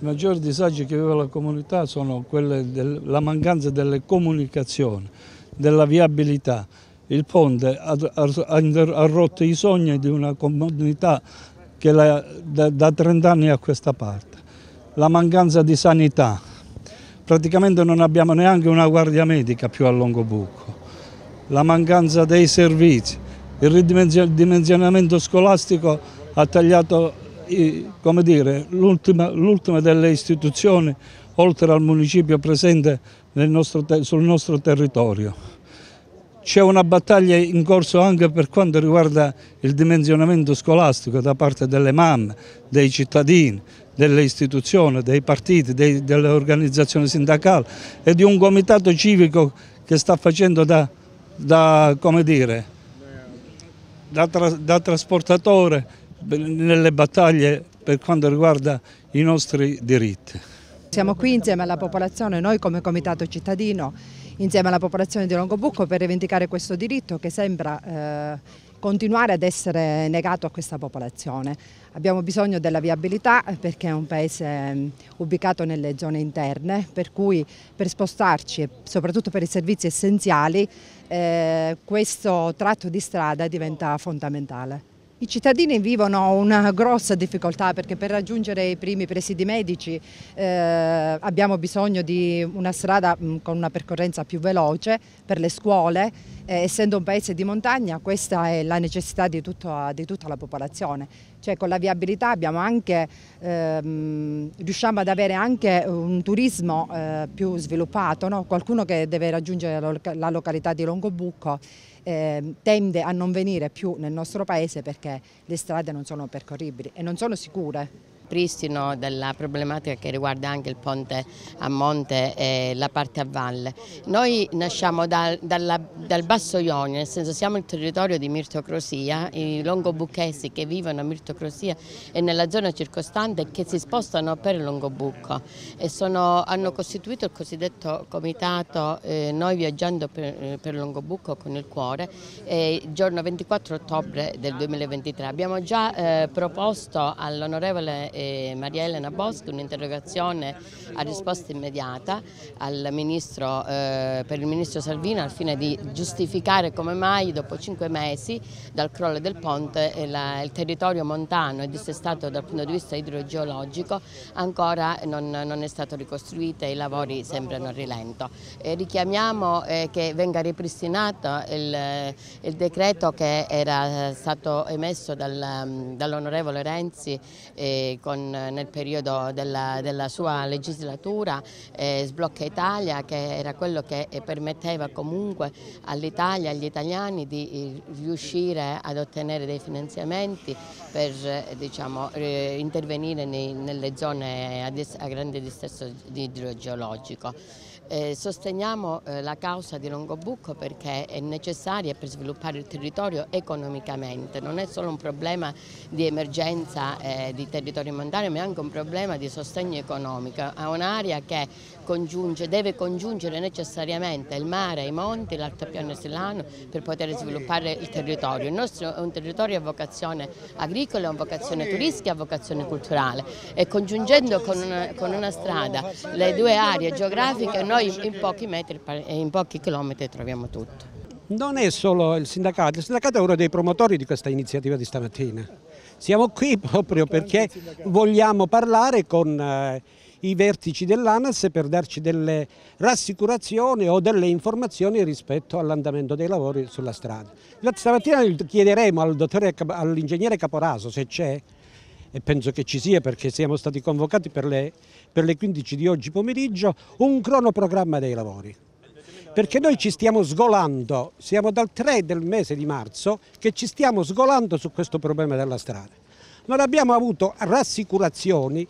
I maggiori disagi che vive la comunità sono quelli della mancanza delle comunicazioni, della viabilità. Il ponte ha, ha rotto i sogni di una comunità che la, da, da 30 anni a questa parte. La mancanza di sanità, praticamente non abbiamo neanche una guardia medica più a Longobucco. La mancanza dei servizi, il ridimensionamento scolastico ha tagliato come dire, l'ultima delle istituzioni oltre al municipio presente nostro, sul nostro territorio. C'è una battaglia in corso anche per quanto riguarda il dimensionamento scolastico da parte delle mamme, dei cittadini, delle istituzioni, dei partiti, dei, delle organizzazioni sindacali e di un comitato civico che sta facendo da, da, dire, da, tra, da trasportatore nelle battaglie per quanto riguarda i nostri diritti. Siamo qui insieme alla popolazione, noi come Comitato Cittadino, insieme alla popolazione di Longobucco per rivendicare questo diritto che sembra eh, continuare ad essere negato a questa popolazione. Abbiamo bisogno della viabilità eh, perché è un paese mm, ubicato nelle zone interne, per cui per spostarci e soprattutto per i servizi essenziali eh, questo tratto di strada diventa fondamentale. I cittadini vivono una grossa difficoltà perché per raggiungere i primi presidi medici eh, abbiamo bisogno di una strada mm, con una percorrenza più veloce per le scuole. Eh, essendo un paese di montagna questa è la necessità di, tutto, di tutta la popolazione. Cioè, con la viabilità anche, ehm, riusciamo ad avere anche un turismo eh, più sviluppato, no? qualcuno che deve raggiungere la località di Longobucco eh, tende a non venire più nel nostro paese perché le strade non sono percorribili e non sono sicure ripristino della problematica che riguarda anche il ponte a monte e la parte a valle. Noi nasciamo dal, dalla, dal Basso Ionio, nel senso siamo il territorio di Mirtocrosia, i longobucchesi che vivono a Mirtocrosia e nella zona circostante che si spostano per Longobucco e sono, hanno costituito il cosiddetto comitato eh, Noi viaggiando per, eh, per, Longobucco con il cuore eh, il giorno 24 ottobre del 2023. Abbiamo già eh, proposto all'onorevole Maria Elena Boschi un'interrogazione a risposta immediata ministro, eh, per il ministro Salvini al fine di giustificare come mai dopo cinque mesi dal crollo del ponte eh, la, il territorio montano e dissestato dal punto di vista idrogeologico ancora non, non è stato ricostruito e i lavori sembrano a rilento. Eh, richiamiamo che venga ripristinato il, il decreto che era stato emesso dal, mm, dall'onorevole Renzi eh, con, eh, nel periodo della, della sua legislatura eh, Sblocca Italia che era quello che eh, permetteva comunque all'Italia, agli italiani di eh, riuscire ad ottenere dei finanziamenti per diciamo, intervenire nei, nelle zone a, dis, a grande distesso idrogeologico. Eh, sosteniamo eh, la causa di Longobucco perché è necessaria per sviluppare il territorio economicamente, non è solo un problema di emergenza eh, di territorio mondiale ma è anche un problema di sostegno economico a un'area che congiunge, deve congiungere necessariamente il mare, i monti, l'altopiano silano per poter sviluppare il territorio. Il nostro è un territorio a vocazione agricola, a vocazione turistica, a vocazione culturale e congiungendo con una, con una strada le due aree geografiche noi però in, in, pochi metri, eh, in pochi chilometri troviamo tutto. Non è solo il sindacato, il sindacato è uno dei promotori di questa iniziativa di stamattina. Siamo qui proprio perché vogliamo parlare con eh, i vertici dell'ANAS per darci delle rassicurazioni o delle informazioni rispetto all'andamento dei lavori sulla strada. Stamattina chiederemo all'ingegnere all Caporaso se c'è e penso che ci sia perché siamo stati convocati per le, per le 15 di oggi pomeriggio, un cronoprogramma dei lavori perché noi ci stiamo sgolando, siamo dal 3 del mese di marzo che ci stiamo sgolando su questo problema della strada. Non abbiamo avuto rassicurazioni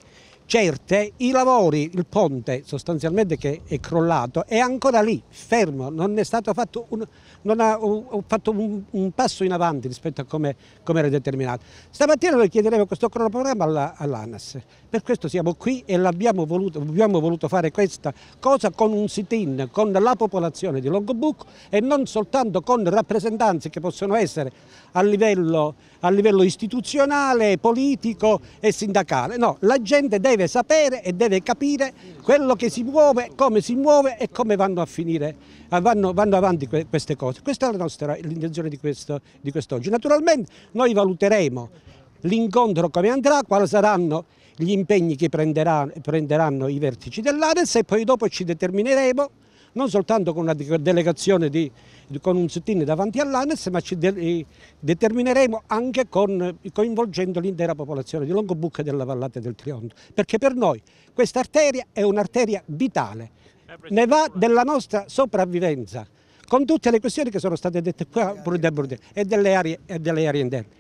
certe, i lavori, il ponte sostanzialmente che è crollato è ancora lì, fermo, non è stato fatto un, non ha, un, fatto un, un passo in avanti rispetto a come, come era determinato. Stamattina noi chiederemo questo cronoprogramma all'ANAS, per questo siamo qui e l'abbiamo voluto, abbiamo voluto fare questa cosa con un sit-in, con la popolazione di Longobucco e non soltanto con rappresentanze che possono essere a livello, a livello istituzionale, politico e sindacale, no, la gente deve deve sapere e deve capire quello che si muove, come si muove e come vanno a finire, eh, vanno, vanno avanti queste cose. Questa è la nostra l'intenzione di, questo, di quest'oggi. Naturalmente noi valuteremo l'incontro come andrà, quali saranno gli impegni che prenderanno, prenderanno i vertici dell'Ades e poi dopo ci determineremo non soltanto con una delegazione di, con un settino davanti all'ANES, ma ci de determineremo anche con, coinvolgendo l'intera popolazione di Longobucca e della Vallata del Trionto, perché per noi questa arteria è un'arteria vitale, ne va della nostra sopravvivenza, con tutte le questioni che sono state dette qua e delle aree, e delle aree interne.